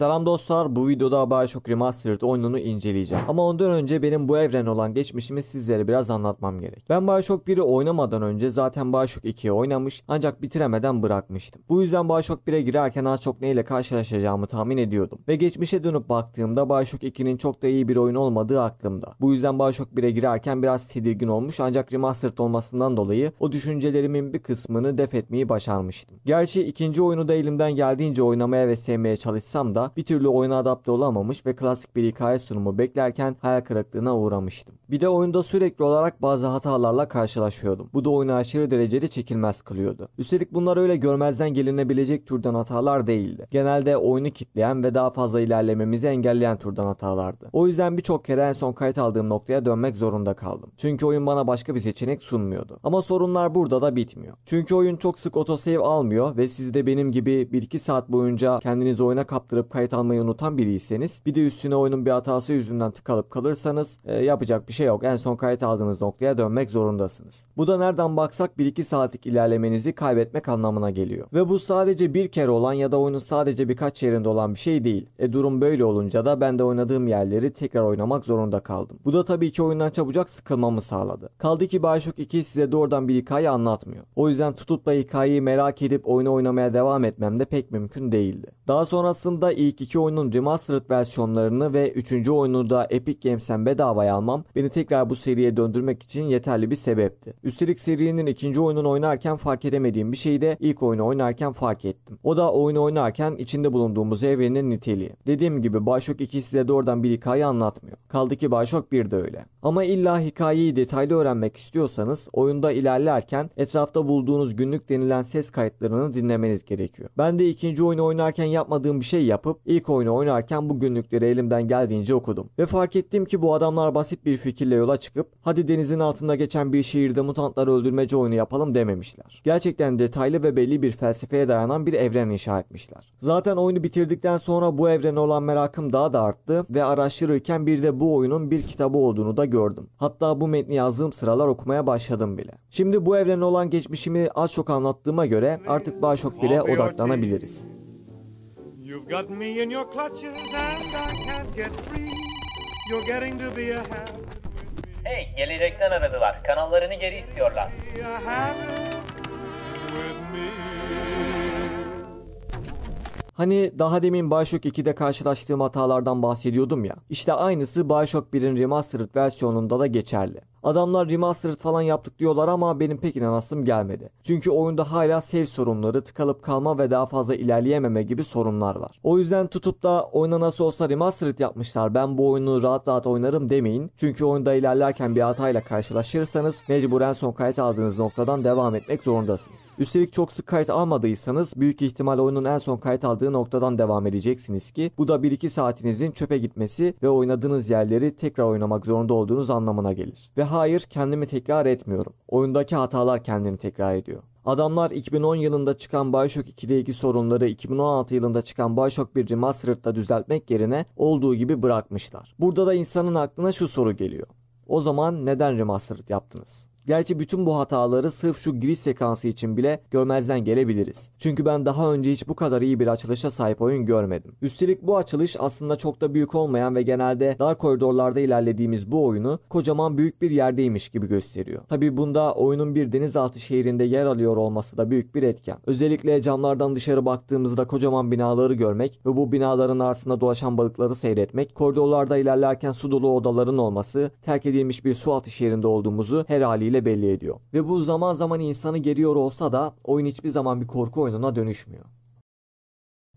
Selam dostlar bu videoda Bioshock Remastered oyununu inceleyeceğim. Ama ondan önce benim bu evren olan geçmişimi sizlere biraz anlatmam gerek. Ben Bioshock 1'i oynamadan önce zaten Bioshock 2'yi oynamış ancak bitiremeden bırakmıştım. Bu yüzden Bioshock 1'e girerken az çok neyle karşılaşacağımı tahmin ediyordum. Ve geçmişe dönüp baktığımda Bioshock 2'nin çok da iyi bir oyun olmadığı aklımda. Bu yüzden Bioshock 1'e girerken biraz tedirgin olmuş ancak Remastered olmasından dolayı o düşüncelerimin bir kısmını def etmeyi başarmıştım. Gerçi ikinci oyunu da elimden geldiğince oynamaya ve sevmeye çalışsam da bir türlü oyuna adapte olamamış ve klasik bir hikaye sunumu beklerken hayal kırıklığına uğramıştım. Bir de oyunda sürekli olarak bazı hatalarla karşılaşıyordum. Bu da oyunu aşırı derecede çekilmez kılıyordu. Üstelik bunlar öyle görmezden gelinebilecek türden hatalar değildi. Genelde oyunu kitleyen ve daha fazla ilerlememizi engelleyen türden hatalardı. O yüzden birçok kere en son kayıt aldığım noktaya dönmek zorunda kaldım. Çünkü oyun bana başka bir seçenek sunmuyordu. Ama sorunlar burada da bitmiyor. Çünkü oyun çok sık otosave almıyor ve siz de benim gibi 1-2 saat boyunca kendinizi oyuna kaptırıp kayıt almayı unutan biriyseniz bir de üstüne oyunun bir hatası yüzünden tıkalıp kalırsanız e, yapacak bir şey şey yok. En son kayıt aldığınız noktaya dönmek zorundasınız. Bu da nereden baksak 1-2 saatlik ilerlemenizi kaybetmek anlamına geliyor. Ve bu sadece bir kere olan ya da oyunun sadece birkaç yerinde olan bir şey değil. E durum böyle olunca da ben de oynadığım yerleri tekrar oynamak zorunda kaldım. Bu da tabii ki oyundan çabucak sıkılmamı sağladı. Kaldı ki Bioshock 2 size doğrudan bir hikaye anlatmıyor. O yüzden tutup da hikayeyi merak edip oyunu oynamaya devam etmem de pek mümkün değildi. Daha sonrasında ilk iki oyunun remastered versiyonlarını ve üçüncü oyunu da Epic Games'ten bedavaya almam beni tekrar bu seriye döndürmek için yeterli bir sebepti. Üstelik serinin ikinci oyununu oynarken fark edemediğim bir şeyi de ilk oyunu oynarken fark ettim. O da oyunu oynarken içinde bulunduğumuz evrenin niteliği. Dediğim gibi Bioshock 2 size doğrudan bir hikaye anlatmıyor. Kaldı ki Bioshock 1 de öyle. Ama illa hikayeyi detaylı öğrenmek istiyorsanız oyunda ilerlerken etrafta bulduğunuz günlük denilen ses kayıtlarını dinlemeniz gerekiyor. Ben de ikinci oyunu oynarken yapmadığım bir şey yapıp ilk oyunu oynarken bu günlükleri elimden geldiğince okudum. Ve fark ettim ki bu adamlar basit bir fikir fikirle yola çıkıp hadi denizin altında geçen bir şehirde mutantları öldürmece oyunu yapalım dememişler. Gerçekten detaylı ve belli bir felsefeye dayanan bir evren inşa etmişler. Zaten oyunu bitirdikten sonra bu evrene olan merakım daha da arttı ve araştırırken bir de bu oyunun bir kitabı olduğunu da gördüm. Hatta bu metni yazdığım sıralar okumaya başladım bile. Şimdi bu evrene olan geçmişimi az çok anlattığıma göre artık Bioshock 1'e odaklanabiliriz. You've got me in your clutches and I can't get free. You're getting to be a with me. Hey, gelecekten aradılar. Kanallarını geri istiyorlar. Hani daha demin Bioshock 2'de karşılaştığım hatalardan bahsediyordum ya. İşte aynısı Bioshock 1'in Remastered versiyonunda da geçerli. Adamlar remastered falan yaptık diyorlar ama benim pek inanasım gelmedi. Çünkü oyunda hala save sorunları, tıkalıp kalma ve daha fazla ilerleyememe gibi sorunlar var. O yüzden tutup da oyuna nasıl olsa remastered yapmışlar ben bu oyunu rahat rahat oynarım demeyin. Çünkü oyunda ilerlerken bir hatayla karşılaşırsanız mecburen son kayıt aldığınız noktadan devam etmek zorundasınız. Üstelik çok sık kayıt almadıysanız büyük ihtimal oyunun en son kayıt aldığı noktadan devam edeceksiniz ki bu da 1-2 saatinizin çöpe gitmesi ve oynadığınız yerleri tekrar oynamak zorunda olduğunuz anlamına gelir. Ve hayır kendimi tekrar etmiyorum. Oyundaki hatalar kendini tekrar ediyor. Adamlar 2010 yılında çıkan Bioshock 2'deki sorunları 2016 yılında çıkan Bioshock 1 Remastered'da düzeltmek yerine olduğu gibi bırakmışlar. Burada da insanın aklına şu soru geliyor. O zaman neden remastered yaptınız? Gerçi bütün bu hataları sırf şu giriş sekansı için bile görmezden gelebiliriz. Çünkü ben daha önce hiç bu kadar iyi bir açılışa sahip oyun görmedim. Üstelik bu açılış aslında çok da büyük olmayan ve genelde dar koridorlarda ilerlediğimiz bu oyunu kocaman büyük bir yerdeymiş gibi gösteriyor. Tabi bunda oyunun bir denizaltı şehrinde yer alıyor olması da büyük bir etken. Özellikle camlardan dışarı baktığımızda kocaman binaları görmek ve bu binaların arasında dolaşan balıkları seyretmek, koridorlarda ilerlerken su dolu odaların olması, terk edilmiş bir su altı şehrinde olduğumuzu her haliyle şekilde belli ediyor. Ve bu zaman zaman insanı geriyor olsa da oyun hiçbir zaman bir korku oyununa dönüşmüyor.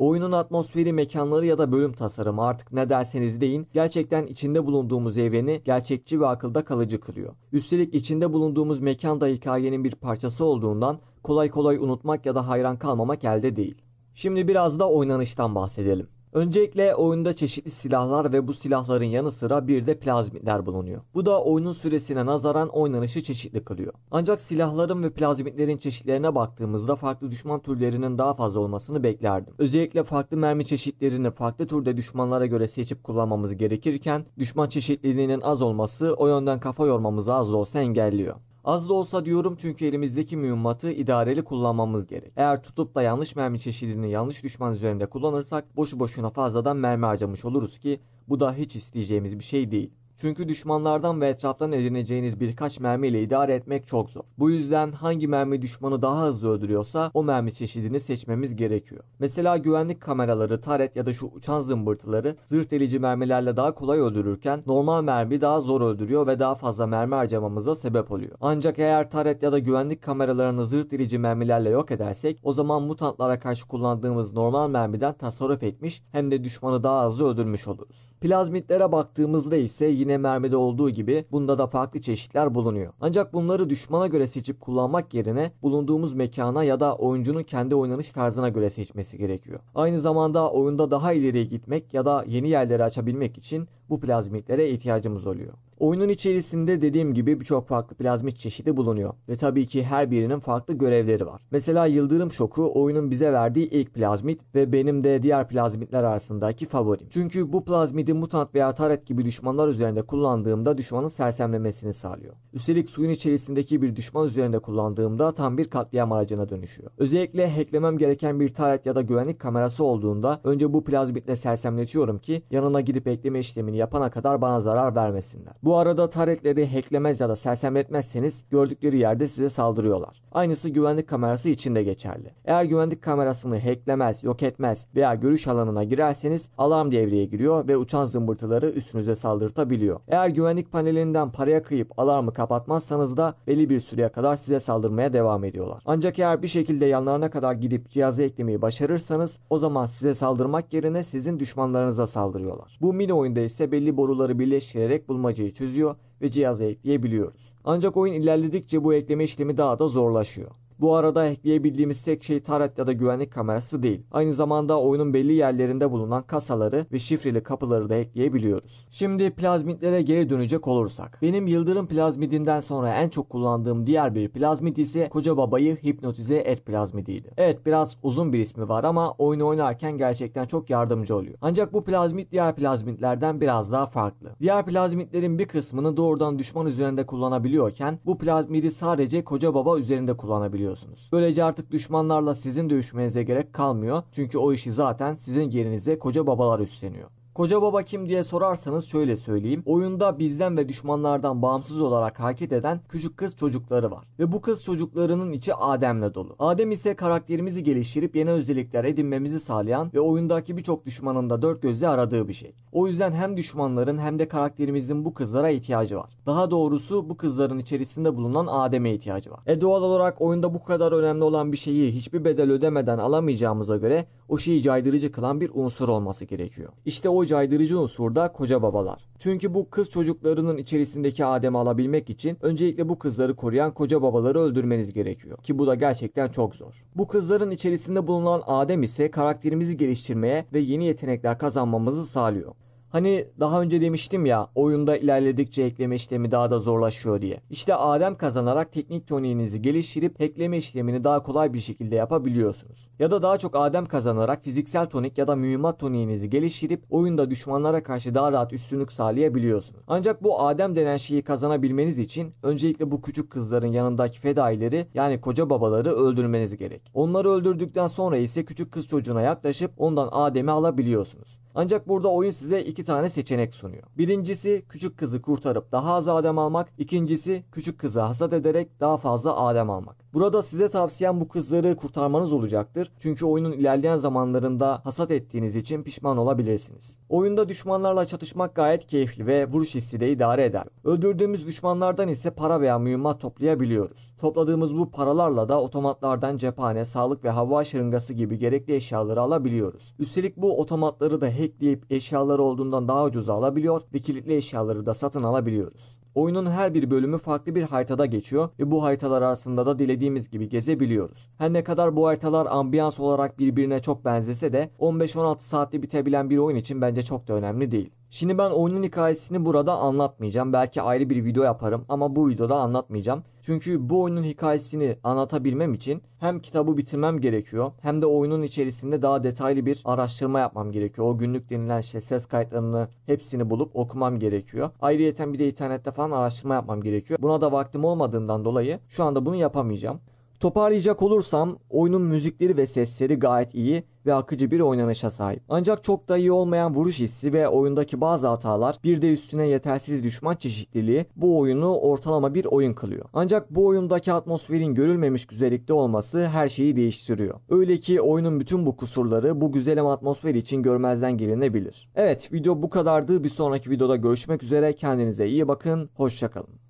Oyunun atmosferi, mekanları ya da bölüm tasarımı artık ne derseniz deyin gerçekten içinde bulunduğumuz evreni gerçekçi ve akılda kalıcı kılıyor. Üstelik içinde bulunduğumuz mekan da hikayenin bir parçası olduğundan kolay kolay unutmak ya da hayran kalmamak elde değil. Şimdi biraz da oynanıştan bahsedelim. Öncelikle oyunda çeşitli silahlar ve bu silahların yanı sıra bir de plazmitler bulunuyor. Bu da oyunun süresine nazaran oynanışı çeşitli kılıyor. Ancak silahların ve plazmitlerin çeşitlerine baktığımızda farklı düşman türlerinin daha fazla olmasını beklerdim. Özellikle farklı mermi çeşitlerini farklı türde düşmanlara göre seçip kullanmamız gerekirken düşman çeşitliliğinin az olması o yönden kafa yormamızı az da olsa engelliyor. Az da olsa diyorum çünkü elimizdeki mühimmatı idareli kullanmamız gerek. Eğer tutup da yanlış mermi çeşidini yanlış düşman üzerinde kullanırsak boşu boşuna fazladan mermi harcamış oluruz ki bu da hiç isteyeceğimiz bir şey değil. Çünkü düşmanlardan ve etraftan edineceğiniz birkaç mermiyle idare etmek çok zor. Bu yüzden hangi mermi düşmanı daha hızlı öldürüyorsa o mermi çeşidini seçmemiz gerekiyor. Mesela güvenlik kameraları, taret ya da şu uçan zımbırtıları zırh delici mermilerle daha kolay öldürürken normal mermi daha zor öldürüyor ve daha fazla mermi harcamamıza sebep oluyor. Ancak eğer taret ya da güvenlik kameralarını zırh delici mermilerle yok edersek o zaman mutantlara karşı kullandığımız normal mermiden tasarruf etmiş hem de düşmanı daha hızlı öldürmüş oluruz. Plazmitlere baktığımızda ise yine Yine mermide olduğu gibi bunda da farklı çeşitler bulunuyor. Ancak bunları düşmana göre seçip kullanmak yerine bulunduğumuz mekana ya da oyuncunun kendi oynanış tarzına göre seçmesi gerekiyor. Aynı zamanda oyunda daha ileriye gitmek ya da yeni yerleri açabilmek için bu plazmitlere ihtiyacımız oluyor. Oyunun içerisinde dediğim gibi birçok farklı plazmit çeşidi bulunuyor ve tabii ki her birinin farklı görevleri var. Mesela yıldırım şoku oyunun bize verdiği ilk plazmit ve benim de diğer plazmitler arasındaki favorim. Çünkü bu plazmidi mutant veya taret gibi düşmanlar üzerinde kullandığımda düşmanın sersemlemesini sağlıyor. Üstelik suyun içerisindeki bir düşman üzerinde kullandığımda tam bir katliam aracına dönüşüyor. Özellikle hacklemem gereken bir taret ya da güvenlik kamerası olduğunda önce bu plazmitle sersemletiyorum ki yanına gidip ekleme işlemini yapana kadar bana zarar vermesinler. Bu bu arada taretleri hacklemez ya da sersemletmezseniz gördükleri yerde size saldırıyorlar. Aynısı güvenlik kamerası için de geçerli. Eğer güvenlik kamerasını hacklemez, yok etmez veya görüş alanına girerseniz alarm devreye giriyor ve uçan zımbırtıları üstünüze saldırtabiliyor. Eğer güvenlik panelinden paraya kıyıp alarmı kapatmazsanız da belli bir süreye kadar size saldırmaya devam ediyorlar. Ancak eğer bir şekilde yanlarına kadar gidip cihazı eklemeyi başarırsanız o zaman size saldırmak yerine sizin düşmanlarınıza saldırıyorlar. Bu mini oyunda ise belli boruları birleştirerek bulmacayı çözüyor ve cihaza ekleyebiliyoruz. Ancak oyun ilerledikçe bu ekleme işlemi daha da zorlaşıyor. Bu arada ekleyebildiğimiz tek şey taret ya da güvenlik kamerası değil. Aynı zamanda oyunun belli yerlerinde bulunan kasaları ve şifreli kapıları da ekleyebiliyoruz. Şimdi plazmitlere geri dönecek olursak. Benim yıldırım plazmidinden sonra en çok kullandığım diğer bir plazmid ise koca babayı hipnotize et plazmidiydi. Evet biraz uzun bir ismi var ama oyunu oynarken gerçekten çok yardımcı oluyor. Ancak bu plazmit diğer plazmitlerden biraz daha farklı. Diğer plazmitlerin bir kısmını doğrudan düşman üzerinde kullanabiliyorken bu plazmidi sadece koca baba üzerinde kullanabiliyor oluyorsunuz. Böylece artık düşmanlarla sizin dövüşmenize gerek kalmıyor. Çünkü o işi zaten sizin yerinize koca babalar üstleniyor. Koca baba kim diye sorarsanız şöyle söyleyeyim. Oyunda bizden ve düşmanlardan bağımsız olarak hareket eden küçük kız çocukları var. Ve bu kız çocuklarının içi Adem'le dolu. Adem ise karakterimizi geliştirip yeni özellikler edinmemizi sağlayan ve oyundaki birçok düşmanın da dört gözle aradığı bir şey. O yüzden hem düşmanların hem de karakterimizin bu kızlara ihtiyacı var. Daha doğrusu bu kızların içerisinde bulunan Adem'e ihtiyacı var. E doğal olarak oyunda bu kadar önemli olan bir şeyi hiçbir bedel ödemeden alamayacağımıza göre o şeyi caydırıcı kılan bir unsur olması gerekiyor. İşte o caydırıcı unsur da koca babalar. Çünkü bu kız çocuklarının içerisindeki Adem'i alabilmek için öncelikle bu kızları koruyan koca babaları öldürmeniz gerekiyor. Ki bu da gerçekten çok zor. Bu kızların içerisinde bulunan Adem ise karakterimizi geliştirmeye ve yeni yetenekler kazanmamızı sağlıyor. Hani daha önce demiştim ya oyunda ilerledikçe ekleme işlemi daha da zorlaşıyor diye. İşte Adem kazanarak teknik toniğinizi geliştirip ekleme işlemini daha kolay bir şekilde yapabiliyorsunuz. Ya da daha çok Adem kazanarak fiziksel tonik ya da mühimmat toniğinizi geliştirip oyunda düşmanlara karşı daha rahat üstünlük sağlayabiliyorsunuz. Ancak bu Adem denen şeyi kazanabilmeniz için öncelikle bu küçük kızların yanındaki fedaileri yani koca babaları öldürmeniz gerek. Onları öldürdükten sonra ise küçük kız çocuğuna yaklaşıp ondan Adem'i alabiliyorsunuz. Ancak burada oyun size iki tane seçenek sunuyor. Birincisi küçük kızı kurtarıp daha az adem almak. ikincisi küçük kızı hasat ederek daha fazla adem almak. Burada size tavsiyem bu kızları kurtarmanız olacaktır. Çünkü oyunun ilerleyen zamanlarında hasat ettiğiniz için pişman olabilirsiniz. Oyunda düşmanlarla çatışmak gayet keyifli ve vuruş hissi de idare eder. Öldürdüğümüz düşmanlardan ise para veya mühimmat toplayabiliyoruz. Topladığımız bu paralarla da otomatlardan cephane, sağlık ve hava şırıngası gibi gerekli eşyaları alabiliyoruz. Üstelik bu otomatları da hackleyip eşyaları olduğundan daha ucuza alabiliyor ve kilitli eşyaları da satın alabiliyoruz. Oyunun her bir bölümü farklı bir haritada geçiyor ve bu haritalar arasında da dilediğimiz gibi gezebiliyoruz. Her ne kadar bu haritalar ambiyans olarak birbirine çok benzese de 15-16 saatte bitebilen bir oyun için bence çok da önemli değil. Şimdi ben oyunun hikayesini burada anlatmayacağım. Belki ayrı bir video yaparım ama bu videoda anlatmayacağım. Çünkü bu oyunun hikayesini anlatabilmem için hem kitabı bitirmem gerekiyor hem de oyunun içerisinde daha detaylı bir araştırma yapmam gerekiyor. O günlük denilen işte ses kayıtlarını hepsini bulup okumam gerekiyor. Ayrıyeten bir de internette falan araştırma yapmam gerekiyor. Buna da vaktim olmadığından dolayı şu anda bunu yapamayacağım. Toparlayacak olursam oyunun müzikleri ve sesleri gayet iyi ve akıcı bir oynanışa sahip. Ancak çok da iyi olmayan vuruş hissi ve oyundaki bazı hatalar bir de üstüne yetersiz düşman çeşitliliği bu oyunu ortalama bir oyun kılıyor. Ancak bu oyundaki atmosferin görülmemiş güzellikte olması her şeyi değiştiriyor. Öyle ki oyunun bütün bu kusurları bu güzelim atmosfer için görmezden gelinebilir. Evet video bu kadardı. Bir sonraki videoda görüşmek üzere. Kendinize iyi bakın. Hoşçakalın.